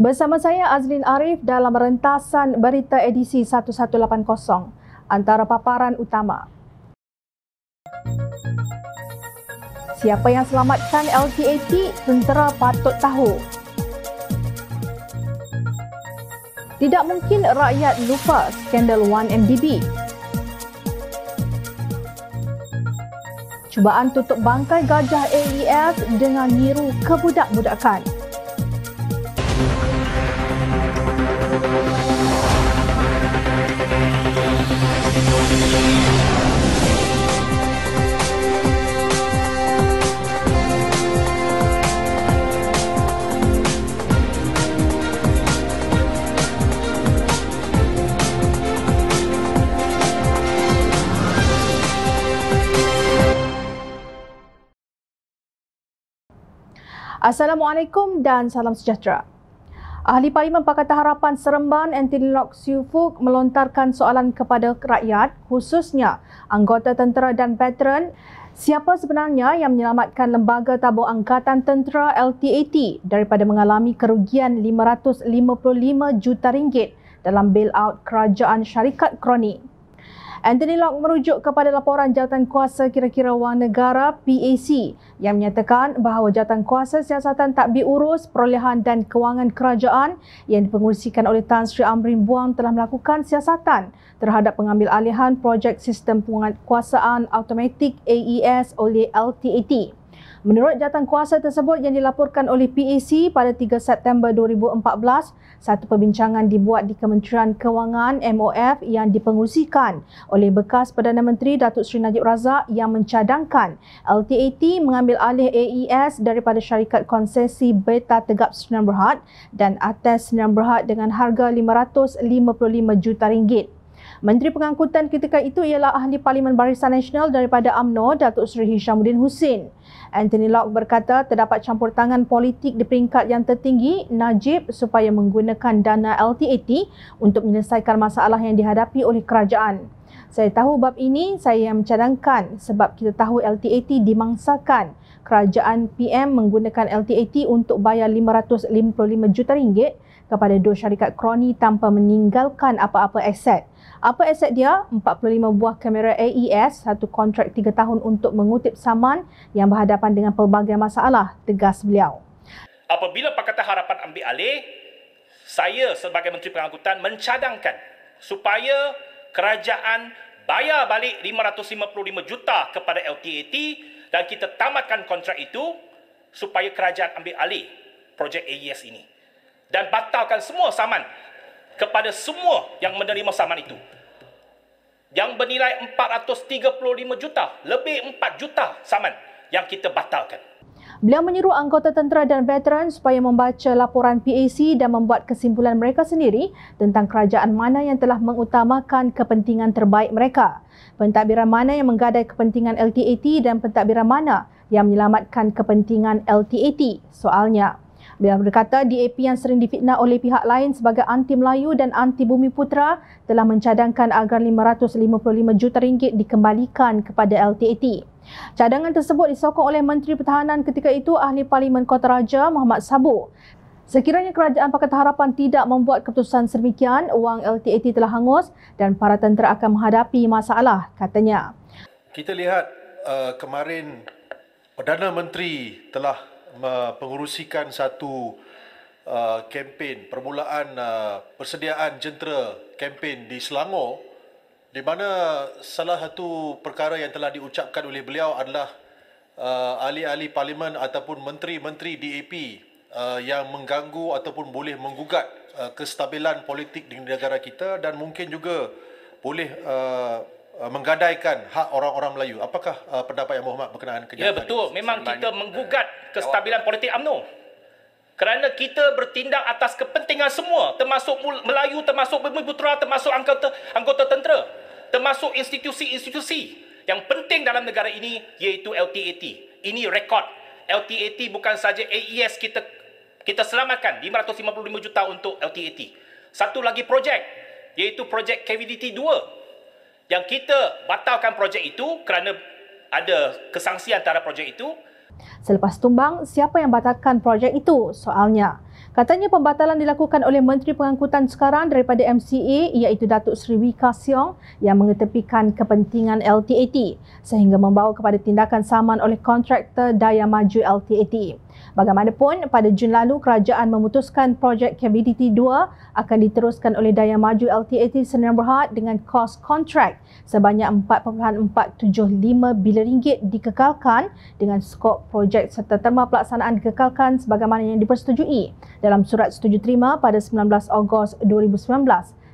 Bersama saya Azlin Arif dalam rentasan berita edisi 1180 antara paparan utama. Siapa yang selamatkan LTAT, tentera patut tahu. Tidak mungkin rakyat lupa skandal 1MDB. Cubaan tutup bangkai gajah AES dengan niru kebudak-budakan. budakan Assalamualaikum dan salam sejahtera. Ahli Parlimen Pakatan Harapan Seremban Antin Lok Siu Fook melontarkan soalan kepada rakyat khususnya anggota tentera dan veteran siapa sebenarnya yang menyelamatkan lembaga tabung angkatan tentera LTAT daripada mengalami kerugian 555 juta ringgit dalam bailout kerajaan syarikat kronik. Anthony Lock merujuk kepada laporan jawatan kuasa kira-kira wang negara PAC yang menyatakan bahawa jawatan kuasa siasatan tak diurus perolehan dan kewangan kerajaan yang dipengerusikan oleh Tan Sri Amrin Buang telah melakukan siasatan terhadap pengambil alihan projek sistem penguatkuasaan automatik AES oleh LTAT. Menurut jawatan kuasa tersebut yang dilaporkan oleh PAC pada 3 September 2014, satu perbincangan dibuat di Kementerian Kewangan MOF yang dipengusikan oleh bekas Perdana Menteri Datuk Seri Najib Razak yang mencadangkan LTAT mengambil alih AES daripada syarikat konsesi Beta Tegap Sdn Bhd dan Atas e Sdn Bhd dengan harga 555 juta ringgit. Menteri Pengangkutan ketika itu ialah Ahli Parlimen Barisan Nasional daripada AMNO, Datuk Seri Hishamuddin Hussein. Anthony Locke berkata terdapat campur tangan politik di peringkat yang tertinggi Najib supaya menggunakan dana LTAT untuk menyelesaikan masalah yang dihadapi oleh kerajaan. Saya tahu bab ini saya yang mencadangkan sebab kita tahu LTAT dimangsakan. Kerajaan PM menggunakan LTAT untuk bayar 555 juta ringgit kepada dua syarikat kroni tanpa meninggalkan apa-apa aset. Apa aset dia? 45 buah kamera AES, satu kontrak 3 tahun untuk mengutip saman yang berhadapan dengan pelbagai masalah, tegas beliau. Apabila Pakatan Harapan ambil alih, saya sebagai Menteri Pengangkutan mencadangkan supaya kerajaan bayar balik 555 juta kepada LTAT dan kita tamatkan kontrak itu supaya kerajaan ambil alih projek AES ini dan batalkan semua saman kepada semua yang menerima saman itu yang bernilai 435 juta lebih 4 juta saman yang kita batalkan Beliau menyuruh anggota tentera dan veteran supaya membaca laporan PAC dan membuat kesimpulan mereka sendiri tentang kerajaan mana yang telah mengutamakan kepentingan terbaik mereka, pentadbiran mana yang menggadai kepentingan LTAT dan pentadbiran mana yang menyelamatkan kepentingan LTAT, soalnya. Beliau berkata DAP yang sering difitnah oleh pihak lain sebagai anti Melayu dan anti Bumi Putra telah mencadangkan agar 555 juta ringgit dikembalikan kepada LTAT. Cadangan tersebut disokong oleh Menteri Pertahanan ketika itu Ahli Parlimen Kota Raja Muhammad Sabu. Sekiranya Kerajaan Pakatan Harapan tidak membuat keputusan sedemikian, wang LTAT telah hangus dan para tentera akan menghadapi masalah, katanya. Kita lihat uh, kemarin Perdana Menteri telah pengurusikan satu uh, kempen permulaan uh, persediaan jentera kempen di Selangor di mana salah satu perkara yang telah diucapkan oleh beliau adalah uh, ahli-ahli parlimen ataupun menteri-menteri DAP uh, yang mengganggu ataupun boleh menggugat uh, kestabilan politik di negara kita dan mungkin juga boleh uh, uh menggadaikan hak orang-orang Melayu. Apakah uh, pendapat yang Muhammad berkenaan kejadian? Ya betul, memang kita menggugat uh, kestabilan politik UMNO. Kerana kita bertindak atas kepentingan semua, termasuk Melayu, termasuk Bumi Putera, termasuk anggota, anggota tentera, termasuk institusi-institusi yang penting dalam negara ini, iaitu LTAT. Ini rekod. LTAT bukan saja AES kita kita selamatkan 555 juta untuk LTAT. Satu lagi projek, iaitu projek KVDT 2 yang kita batalkan projek itu kerana ada kesangsian antara projek itu Selepas tumbang, siapa yang batalkan projek itu? Soalnya. Katanya pembatalan dilakukan oleh Menteri Pengangkutan sekarang daripada MCA iaitu Datuk Sri Wika Siong yang mengetepikan kepentingan LTAT sehingga membawa kepada tindakan saman oleh kontraktor daya maju LTAT. Bagaimanapun, pada Jun lalu kerajaan memutuskan projek KBDT2 akan diteruskan oleh daya maju LTAT Senyum Berhad dengan kos kontrak sebanyak RM4.475 bilion ringgit dikekalkan dengan skop projek serta terma pelaksanaan dikekalkan sebagaimana yang dipersetujui dalam surat setuju terima pada 19 Ogos 2019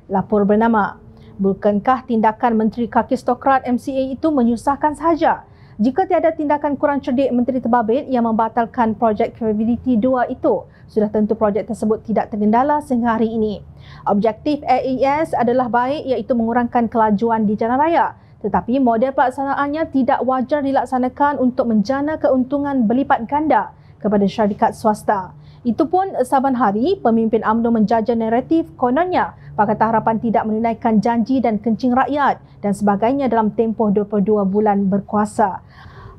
lapor bernama Bukankah tindakan Menteri Kaki Stokrat MCA itu menyusahkan sahaja? Jika tiada tindakan kurang cerdik Menteri Terbabit yang membatalkan projek Capability 2 itu, sudah tentu projek tersebut tidak terkendala sehingga hari ini. Objektif AES adalah baik iaitu mengurangkan kelajuan di jalan raya. Tetapi model pelaksanaannya tidak wajar dilaksanakan untuk menjana keuntungan berlipat ganda kepada syarikat swasta. Itu pun saban hari, pemimpin UMNO menjaja naratif kononnya Pakatan Harapan tidak menunaikan janji dan kencing rakyat dan sebagainya dalam tempoh 22 bulan berkuasa.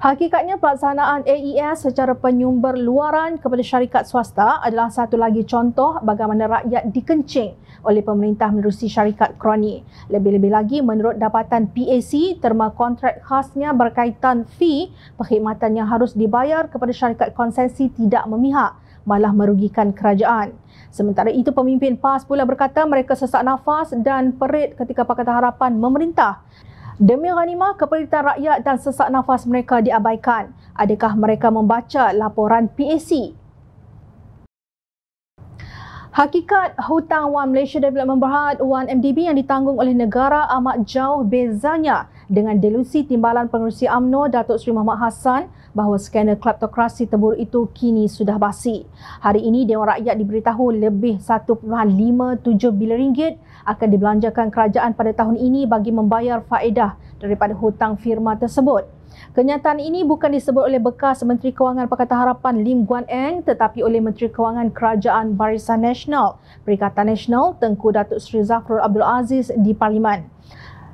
Hakikatnya pelaksanaan AES secara penyumber luaran kepada syarikat swasta adalah satu lagi contoh bagaimana rakyat dikencing oleh pemerintah menerusi syarikat kroni. Lebih-lebih lagi menurut dapatan PAC, terma kontrak khasnya berkaitan fee perkhidmatan yang harus dibayar kepada syarikat konsensi tidak memihak malah merugikan kerajaan. Sementara itu pemimpin PAS pula berkata mereka sesak nafas dan perit ketika Pakatan Harapan memerintah. Demi ranima, keperitan rakyat dan sesak nafas mereka diabaikan. Adakah mereka membaca laporan PAC? Hakikat hutang Wan Malaysia Development Berhad, Wan MDB yang ditanggung oleh negara amat jauh bezanya dengan delusi timbalan pengurusi AMNO Datuk Seri Muhammad Hassan bahawa skandal kleptokrasi terburu itu kini sudah basi. Hari ini Dewan Rakyat diberitahu lebih 1.57 bilion ringgit akan dibelanjakan kerajaan pada tahun ini bagi membayar faedah daripada hutang firma tersebut. Kenyataan ini bukan disebut oleh bekas Menteri Kewangan Pakatan Harapan Lim Guan Eng tetapi oleh Menteri Kewangan Kerajaan Barisan Nasional Perikatan Nasional Tengku Datuk Seri Zafrul Abdul Aziz di Parlimen.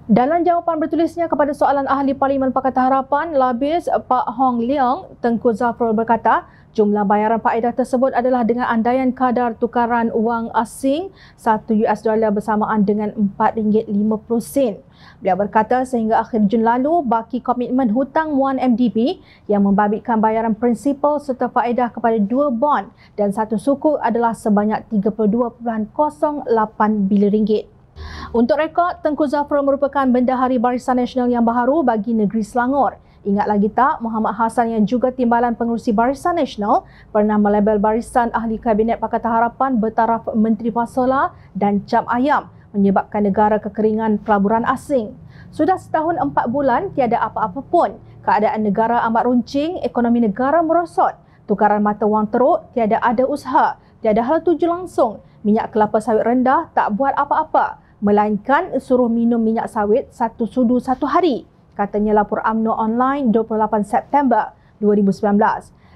Dalam jawapan bertulisnya kepada soalan Ahli Parlimen Pakatan Harapan, Labis Pak Hong Leong, Tengku Zafrul berkata, jumlah bayaran paedah tersebut adalah dengan andaian kadar tukaran wang asing 1 US dollar bersamaan dengan RM4.50. Beliau berkata sehingga akhir Jun lalu, baki komitmen hutang 1MDB yang membabitkan bayaran prinsipal serta faedah kepada dua bond dan satu suku adalah sebanyak RM32.08 bilion. Untuk rekod, Tengku Zafrul merupakan bendahari Barisan Nasional yang baru bagi negeri Selangor. Ingat lagi tak, Muhammad Hassan yang juga timbalan pengurusi Barisan Nasional pernah melabel Barisan Ahli Kabinet Pakatan Harapan bertaraf Menteri Fasola dan Cap Ayam menyebabkan negara kekeringan pelaburan asing. Sudah setahun empat bulan, tiada apa-apa pun. Keadaan negara amat runcing, ekonomi negara merosot. Tukaran mata wang teruk, tiada ada usaha. Tiada hal tuju langsung. Minyak kelapa sawit rendah tak buat apa-apa melainkan suruh minum minyak sawit satu sudu satu hari, katanya lapor UMNO online 28 September 2019.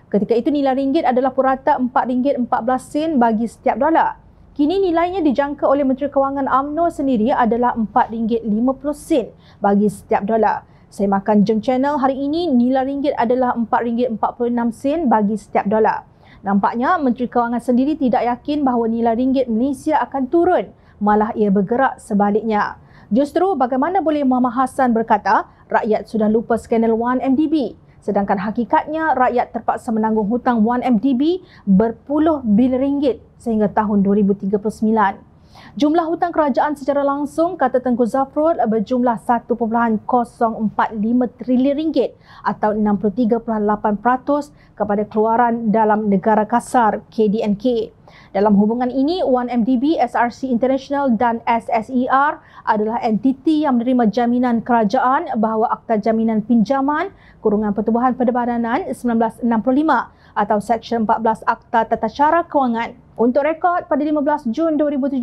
Ketika itu nilai ringgit adalah purata RM4.14 sen bagi setiap dolar. Kini nilainya dijangka oleh Menteri Kewangan UMNO sendiri adalah RM4.50 sen bagi setiap dolar. Saya makan jeng channel hari ini nilai ringgit adalah RM4.46 sen bagi setiap dolar. Nampaknya Menteri Kewangan sendiri tidak yakin bahawa nilai ringgit Malaysia akan turun malah ia bergerak sebaliknya. Justru bagaimana boleh Muhammad Hassan berkata rakyat sudah lupa skandal 1MDB sedangkan hakikatnya rakyat terpaksa menanggung hutang 1MDB berpuluh bil ringgit sehingga tahun 2039. Jumlah hutang kerajaan secara langsung kata Tengku Zafrul berjumlah 1.045 trilion ringgit atau 63.8% kepada keluaran dalam negara kasar KDNK. Dalam hubungan ini, 1MDB, SRC International dan SSER adalah entiti yang menerima jaminan kerajaan bahawa Akta Jaminan Pinjaman Kurungan Pertubuhan Perdebananan 1965 atau Seksyen 14 Akta Tata Cara Kewangan 1965 untuk rekod, pada 15 Jun 2017,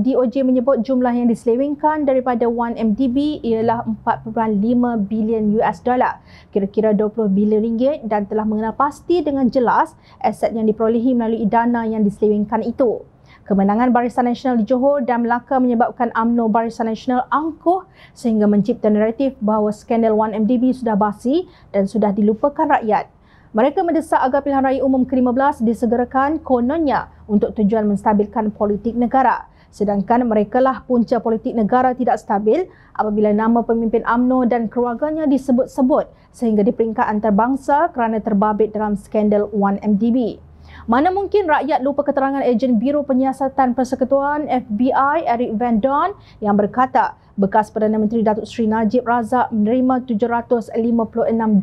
DOJ menyebut jumlah yang diselewengkan daripada 1MDB ialah 4.5 bilion US dollar, kira-kira 20 bilion ringgit dan telah mengenal pasti dengan jelas aset yang diperolehi melalui dana yang diselewengkan itu. Kemenangan Barisan Nasional di Johor dan Melaka menyebabkan amno Barisan Nasional angkuh sehingga mencipta naratif bahawa skandal 1MDB sudah basi dan sudah dilupakan rakyat. Mereka mendesak agar pilihan raya umum ke-15 disegerakan kononnya untuk tujuan menstabilkan politik negara. Sedangkan merekalah punca politik negara tidak stabil apabila nama pemimpin AMNO dan keluarganya disebut-sebut sehingga di peringkat antarabangsa kerana terbabit dalam skandal 1MDB. Mana mungkin rakyat lupa keterangan ejen Biro Penyiasatan Persekutuan FBI Eric Van Dorn yang berkata bekas Perdana Menteri Datuk Seri Najib Razak menerima 756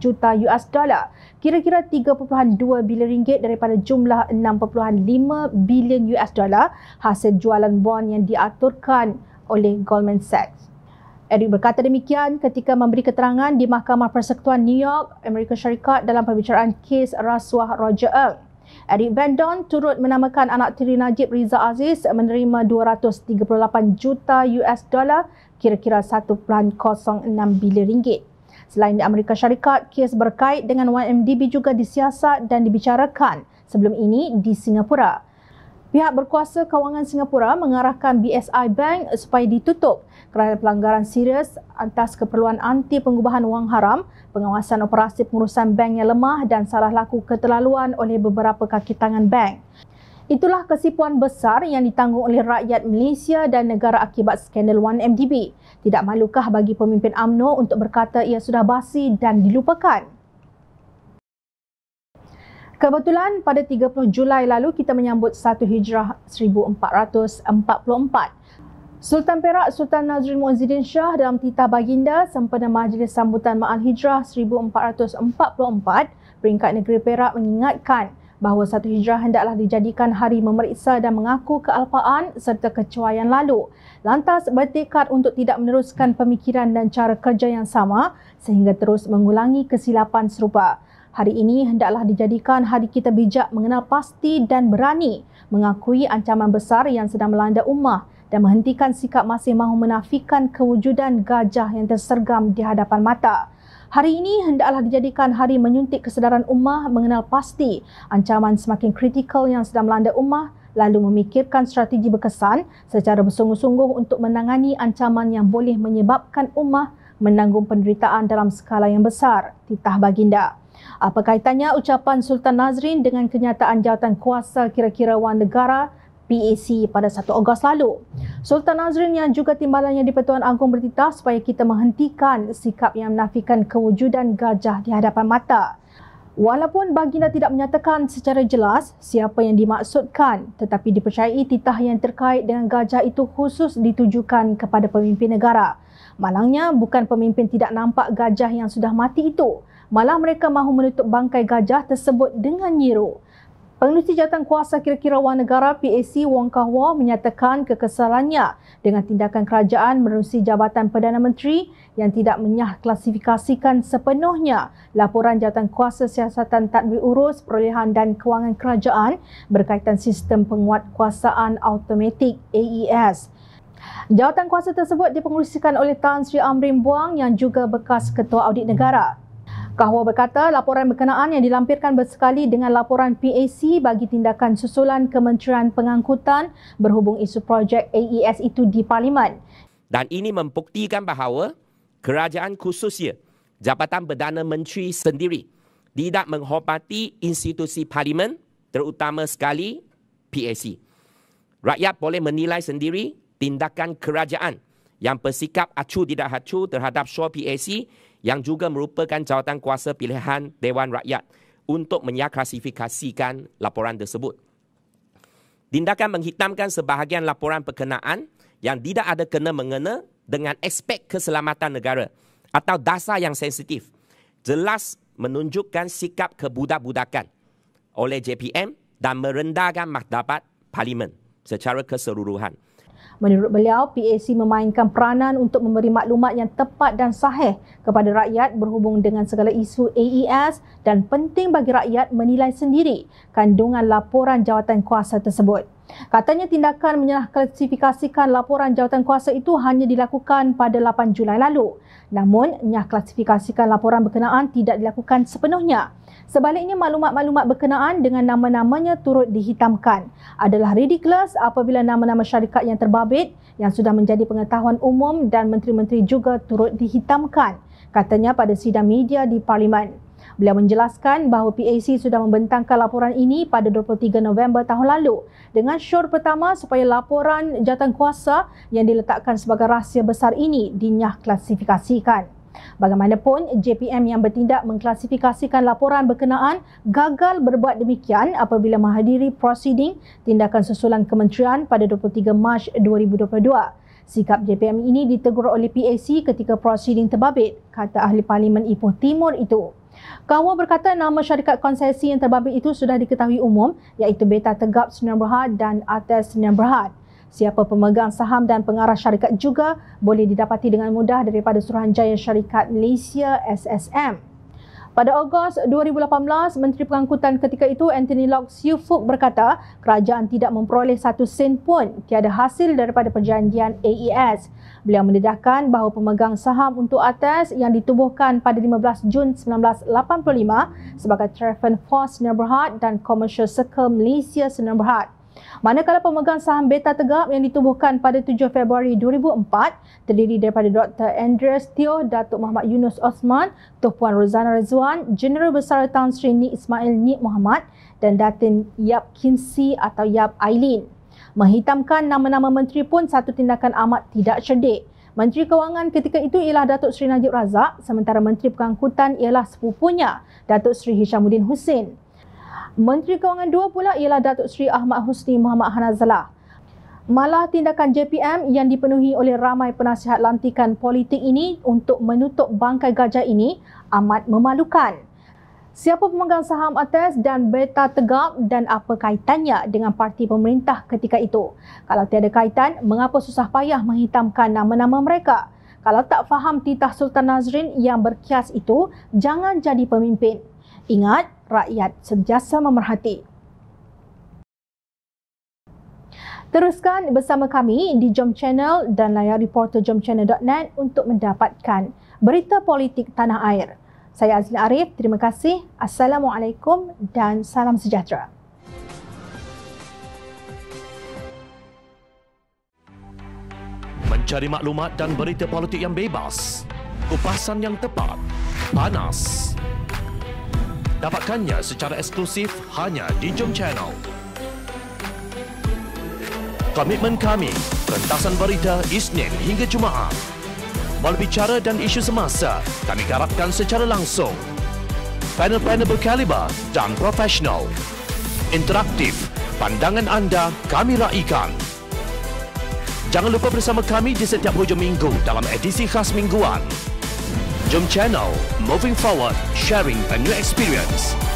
juta US dollar, kira-kira 3.2 bilion ringgit daripada jumlah 6.5 bilion US dollar hasil jualan bond yang diaturkan oleh Goldman Sachs. Eric berkata demikian ketika memberi keterangan di Mahkamah Persekutuan New York, Amerika Syarikat dalam perbicaraan kes rasuah Roger Ng. Eric Bandon turut menamakan anak tiri Najib Riza Aziz menerima 238 juta US dollar kira-kira 1.06 bilion ringgit. Selain di Amerika Syarikat, kes berkait dengan YMDB juga disiasat dan dibicarakan sebelum ini di Singapura. Pihak berkuasa kewangan Singapura mengarahkan BSI Bank supaya ditutup kerana pelanggaran serius atas keperluan anti pengubahan wang haram, pengawasan operasi pengurusan bank yang lemah dan salah laku keterlaluan oleh beberapa kaki tangan bank. Itulah kesipuan besar yang ditanggung oleh rakyat Malaysia dan negara akibat skandal 1MDB. Tidak malukah bagi pemimpin AMNO untuk berkata ia sudah basi dan dilupakan? Kebetulan pada 30 Julai lalu kita menyambut satu Hijrah 1444. Sultan Perak Sultan Nazrin Muazzin Shah dalam titah baginda sempena majlis sambutan Maal Hijrah 1444 peringkat negeri Perak mengingatkan bahawa satu hijrah hendaklah dijadikan hari memeriksa dan mengaku kealpaan serta kecuaian lalu. Lantas bertekad untuk tidak meneruskan pemikiran dan cara kerja yang sama sehingga terus mengulangi kesilapan serupa. Hari ini hendaklah dijadikan hari kita bijak mengenal pasti dan berani mengakui ancaman besar yang sedang melanda ummah dan menghentikan sikap masih mahu menafikan kewujudan gajah yang tersergam di hadapan mata. Hari ini hendaklah dijadikan hari menyuntik kesedaran ummah mengenal pasti ancaman semakin kritikal yang sedang melanda ummah lalu memikirkan strategi berkesan secara bersungguh-sungguh untuk menangani ancaman yang boleh menyebabkan ummah menanggung penderitaan dalam skala yang besar titah baginda apa kaitannya ucapan Sultan Nazrin dengan kenyataan jawatan kuasa kira-kira wan negara PAC pada 1 Ogos lalu. Sultan Nazrin yang juga timbalannya di Pertuan Agong bertitah supaya kita menghentikan sikap yang menafikan kewujudan gajah di hadapan mata. Walaupun baginda tidak menyatakan secara jelas siapa yang dimaksudkan tetapi dipercayai titah yang terkait dengan gajah itu khusus ditujukan kepada pemimpin negara. Malangnya bukan pemimpin tidak nampak gajah yang sudah mati itu malah mereka mahu menutup bangkai gajah tersebut dengan nyiru. Pengerusi jawatan kuasa kira-kira wang negara PAC Wong Kah Wah menyatakan kekesalannya dengan tindakan kerajaan menerusi Jabatan Perdana Menteri yang tidak menyah klasifikasikan sepenuhnya laporan jawatan kuasa siasatan tadbir urus perolehan dan kewangan kerajaan berkaitan sistem penguatkuasaan automatik AES. Jawatan kuasa tersebut dipengerusikan oleh Tan Sri Amrin Buang yang juga bekas Ketua Audit Negara. Kahwa berkata laporan berkenaan yang dilampirkan bersekali dengan laporan PAC bagi tindakan susulan Kementerian Pengangkutan berhubung isu projek AES itu di Parlimen. Dan ini membuktikan bahawa kerajaan khususnya Jabatan Perdana Menteri sendiri tidak menghormati institusi Parlimen terutama sekali PAC. Rakyat boleh menilai sendiri tindakan kerajaan yang bersikap acuh tidak acuh terhadap show PAC yang juga merupakan jawatan kuasa pilihan Dewan Rakyat untuk menyaklasifikasikan laporan tersebut. Tindakan menghitamkan sebahagian laporan perkenaan yang tidak ada kena mengena dengan aspek keselamatan negara atau dasar yang sensitif jelas menunjukkan sikap kebudak-budakan oleh JPM dan merendahkan martabat parlimen secara keseluruhan. Menurut beliau, PAC memainkan peranan untuk memberi maklumat yang tepat dan sahih kepada rakyat berhubung dengan segala isu AES dan penting bagi rakyat menilai sendiri kandungan laporan jawatan kuasa tersebut. Katanya tindakan menyalah klasifikasikan laporan jawatan kuasa itu hanya dilakukan pada 8 Julai lalu. Namun, nyah klasifikasikan laporan berkenaan tidak dilakukan sepenuhnya. Sebaliknya, maklumat-maklumat berkenaan dengan nama-namanya turut dihitamkan. Adalah ridiculous apabila nama-nama syarikat yang terbabit yang sudah menjadi pengetahuan umum dan menteri-menteri juga turut dihitamkan. Katanya pada sidang media di Parlimen. Beliau menjelaskan bahawa PAC sudah membentangkan laporan ini pada 23 November tahun lalu dengan syur pertama supaya laporan jatuh kuasa yang diletakkan sebagai rahsia besar ini dinyah klasifikasikan. Bagaimanapun, JPM yang bertindak mengklasifikasikan laporan berkenaan gagal berbuat demikian apabila menghadiri prosiding tindakan susulan kementerian pada 23 Mac 2022. Sikap JPM ini ditegur oleh PAC ketika prosiding terbabit, kata Ahli Parlimen Ipoh Timur itu. Kawan berkata nama syarikat konsesi yang terbabit itu sudah diketahui umum iaitu Beta Tegap Sdn Bhd dan Atas Sdn Bhd. Siapa pemegang saham dan pengarah syarikat juga boleh didapati dengan mudah daripada Suruhanjaya Syarikat Malaysia SSM. Pada Ogos 2018, Menteri Pengangkutan ketika itu Anthony Lok Siu Fook berkata kerajaan tidak memperoleh satu sen pun tiada hasil daripada perjanjian AES. Beliau mendedahkan bahawa pemegang saham untuk atas yang ditubuhkan pada 15 Jun 1985 sebagai Treffen Force Senior Berhad dan Commercial Circle Malaysia Senior Berhad. Manakala pemegang saham Beta Tegap yang ditubuhkan pada 7 Februari 2004 terdiri daripada Dr. Andreas Teo, Datuk Muhammad Yunus Osman, Tuan Puan Rozana Rezuan, General Besar Tan Sri Nik Ismail Nik Muhammad dan Datin Yap Kim atau Yap Aileen. Menghitamkan nama-nama menteri pun satu tindakan amat tidak cerdik. Menteri Kewangan ketika itu ialah Datuk Seri Najib Razak sementara Menteri Pengangkutan ialah sepupunya Datuk Seri Hishamuddin Hussein. Menteri Kewangan 2 pula ialah Datuk Seri Ahmad Husni Muhammad Hanazalah. Malah tindakan JPM yang dipenuhi oleh ramai penasihat lantikan politik ini untuk menutup bangkai gajah ini amat memalukan. Siapa pemegang saham atas dan Beta Tegap dan apa kaitannya dengan parti pemerintah ketika itu? Kalau tiada kaitan, mengapa susah payah menghitamkan nama-nama mereka? Kalau tak faham titah Sultan Nazrin yang berkias itu, jangan jadi pemimpin. Ingat, rakyat sentiasa memerhati. Teruskan bersama kami di Jom Channel dan layar reporter jomchannel.net untuk mendapatkan berita politik tanah air. Saya Azlin Arif, terima kasih. Assalamualaikum dan salam sejahtera. Mencari maklumat dan berita politik yang bebas, kupasan yang tepat, panas Dapatkannya secara eksklusif hanya di Jom Channel. Komitmen kami, rentasan berita Isnin hingga Jumaat. Berbicara dan isu semasa, kami garapkan secara langsung. Panel-panel berkaliber dan profesional. Interaktif, pandangan anda kami raikan. Jangan lupa bersama kami di setiap hujung minggu dalam edisi khas mingguan. Jom channel Moving Forward Sharing a New Experience.